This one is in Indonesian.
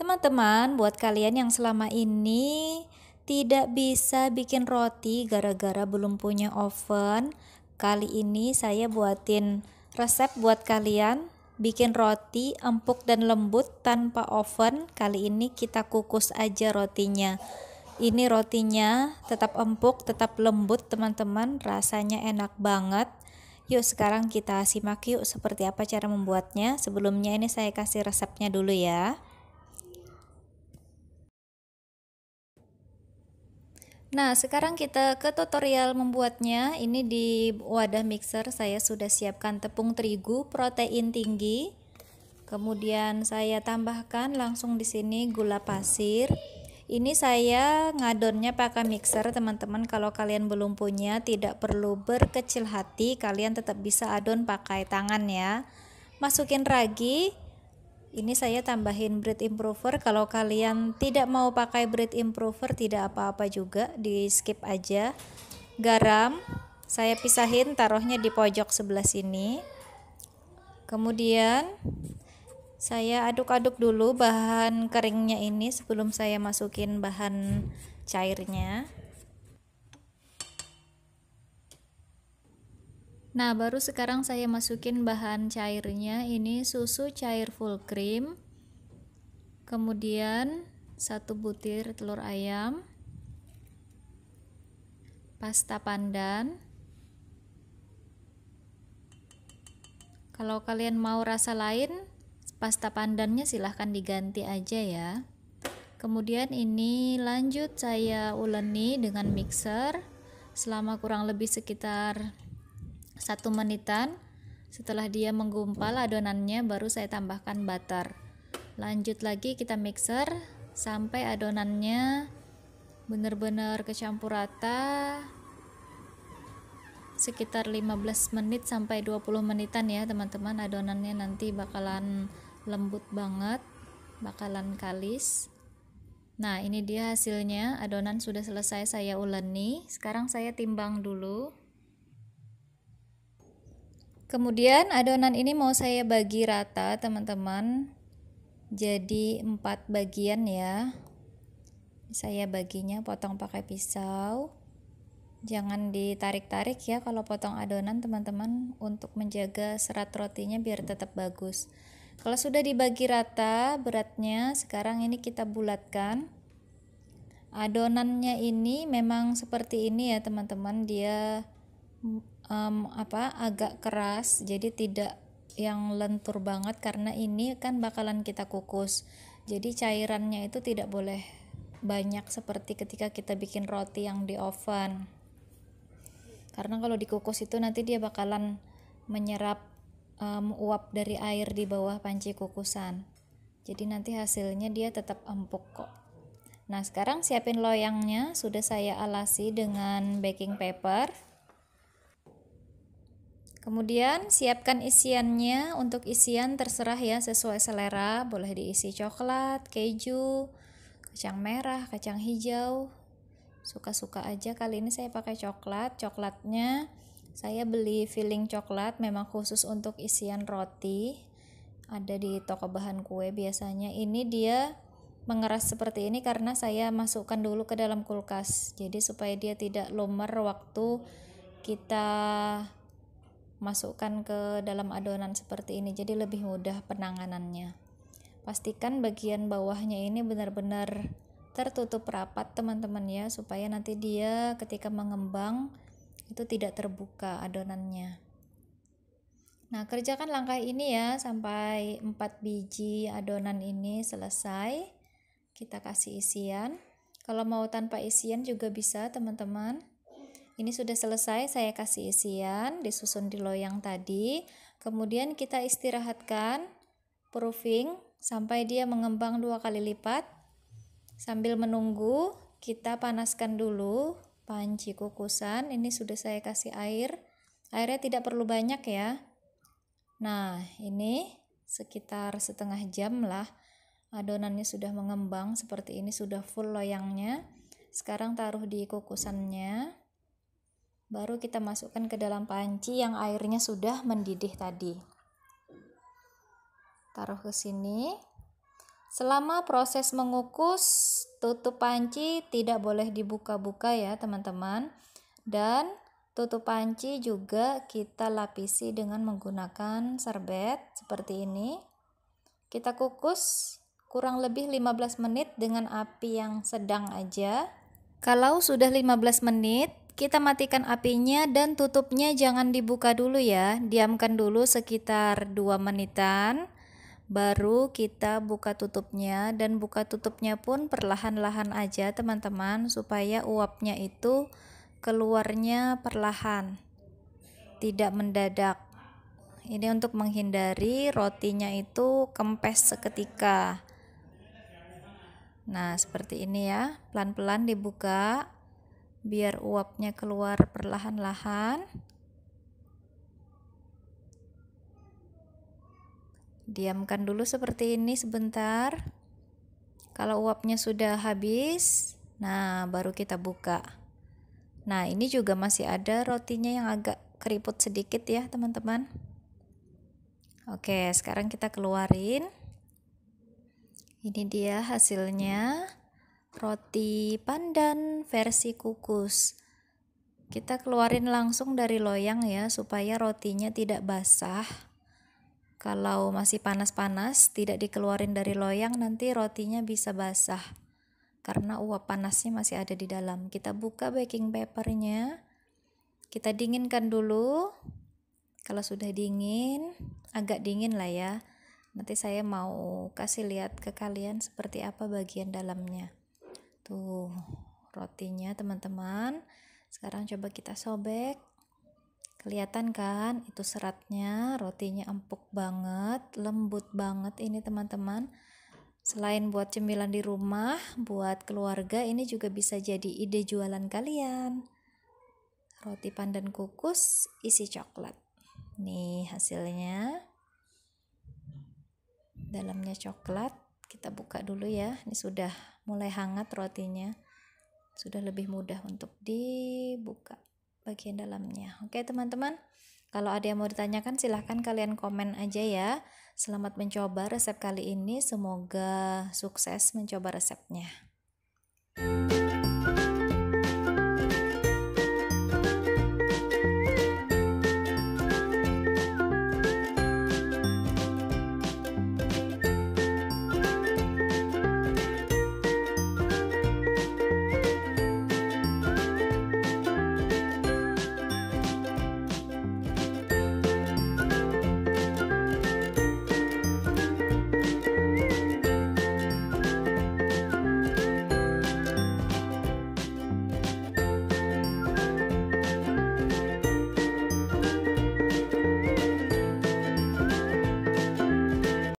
Teman-teman, buat kalian yang selama ini tidak bisa bikin roti gara-gara belum punya oven, kali ini saya buatin resep buat kalian bikin roti empuk dan lembut tanpa oven. Kali ini kita kukus aja rotinya. Ini rotinya tetap empuk, tetap lembut, teman-teman. Rasanya enak banget. Yuk sekarang kita simak yuk seperti apa cara membuatnya. Sebelumnya ini saya kasih resepnya dulu ya. Nah, sekarang kita ke tutorial membuatnya. Ini di wadah mixer saya sudah siapkan tepung terigu protein tinggi. Kemudian saya tambahkan langsung di sini gula pasir. Ini saya ngadonnya pakai mixer, teman-teman. Kalau kalian belum punya, tidak perlu berkecil hati, kalian tetap bisa adon pakai tangan ya. Masukin ragi, ini saya tambahin breath improver kalau kalian tidak mau pakai breath improver tidak apa-apa juga di skip aja garam saya pisahin taruhnya di pojok sebelah sini kemudian saya aduk-aduk dulu bahan keringnya ini sebelum saya masukin bahan cairnya Nah, baru sekarang saya masukin bahan cairnya. Ini susu cair full cream. Kemudian satu butir telur ayam. Pasta pandan. Kalau kalian mau rasa lain, pasta pandannya silahkan diganti aja ya. Kemudian ini lanjut saya uleni dengan mixer selama kurang lebih sekitar satu menitan setelah dia menggumpal adonannya baru saya tambahkan butter lanjut lagi kita mixer sampai adonannya benar-benar kecampur rata sekitar 15 menit sampai 20 menitan ya teman-teman adonannya nanti bakalan lembut banget bakalan kalis nah ini dia hasilnya adonan sudah selesai saya uleni sekarang saya timbang dulu kemudian adonan ini mau saya bagi rata teman-teman jadi empat bagian ya saya baginya potong pakai pisau jangan ditarik-tarik ya kalau potong adonan teman-teman untuk menjaga serat rotinya biar tetap bagus kalau sudah dibagi rata beratnya sekarang ini kita bulatkan adonannya ini memang seperti ini ya teman-teman dia um, apa agak keras jadi tidak yang lentur banget karena ini kan bakalan kita kukus jadi cairannya itu tidak boleh banyak seperti ketika kita bikin roti yang di oven karena kalau dikukus itu nanti dia bakalan menyerap um, uap dari air di bawah panci kukusan jadi nanti hasilnya dia tetap empuk kok nah sekarang siapin loyangnya sudah saya alasi dengan baking paper Kemudian siapkan isiannya. Untuk isian terserah ya sesuai selera. Boleh diisi coklat, keju, kacang merah, kacang hijau. Suka-suka aja. Kali ini saya pakai coklat. Coklatnya saya beli filling coklat memang khusus untuk isian roti. Ada di toko bahan kue biasanya. Ini dia mengeras seperti ini karena saya masukkan dulu ke dalam kulkas. Jadi supaya dia tidak lumer waktu kita masukkan ke dalam adonan seperti ini jadi lebih mudah penanganannya pastikan bagian bawahnya ini benar-benar tertutup rapat teman-teman ya supaya nanti dia ketika mengembang itu tidak terbuka adonannya nah kerjakan langkah ini ya sampai 4 biji adonan ini selesai kita kasih isian kalau mau tanpa isian juga bisa teman-teman ini sudah selesai, saya kasih isian, disusun di loyang tadi. Kemudian kita istirahatkan proofing sampai dia mengembang dua kali lipat. Sambil menunggu, kita panaskan dulu panci kukusan. Ini sudah saya kasih air. Airnya tidak perlu banyak ya. Nah, ini sekitar setengah jam lah. Adonannya sudah mengembang seperti ini, sudah full loyangnya. Sekarang taruh di kukusannya. Baru kita masukkan ke dalam panci yang airnya sudah mendidih tadi. Taruh ke sini. Selama proses mengukus, tutup panci tidak boleh dibuka-buka ya, teman-teman. Dan tutup panci juga kita lapisi dengan menggunakan serbet seperti ini. Kita kukus kurang lebih 15 menit dengan api yang sedang aja. Kalau sudah 15 menit, kita matikan apinya dan tutupnya jangan dibuka dulu ya diamkan dulu sekitar 2 menitan baru kita buka tutupnya dan buka tutupnya pun perlahan-lahan aja teman-teman supaya uapnya itu keluarnya perlahan tidak mendadak ini untuk menghindari rotinya itu kempes seketika nah seperti ini ya pelan-pelan dibuka biar uapnya keluar perlahan-lahan diamkan dulu seperti ini sebentar kalau uapnya sudah habis nah baru kita buka nah ini juga masih ada rotinya yang agak keriput sedikit ya teman-teman oke sekarang kita keluarin ini dia hasilnya roti pandan versi kukus. Kita keluarin langsung dari loyang ya supaya rotinya tidak basah. Kalau masih panas-panas, tidak dikeluarin dari loyang nanti rotinya bisa basah. Karena uap panasnya masih ada di dalam. Kita buka baking papernya. Kita dinginkan dulu. Kalau sudah dingin, agak dingin lah ya. Nanti saya mau kasih lihat ke kalian seperti apa bagian dalamnya. Tuh, rotinya teman-teman. Sekarang coba kita sobek. Kelihatan kan itu seratnya, rotinya empuk banget, lembut banget ini teman-teman. Selain buat cemilan di rumah, buat keluarga ini juga bisa jadi ide jualan kalian. Roti pandan kukus isi coklat. Nih hasilnya. Dalamnya coklat, kita buka dulu ya ini sudah mulai hangat rotinya sudah lebih mudah untuk dibuka bagian dalamnya oke teman-teman kalau ada yang mau ditanyakan silahkan kalian komen aja ya selamat mencoba resep kali ini semoga sukses mencoba resepnya thank you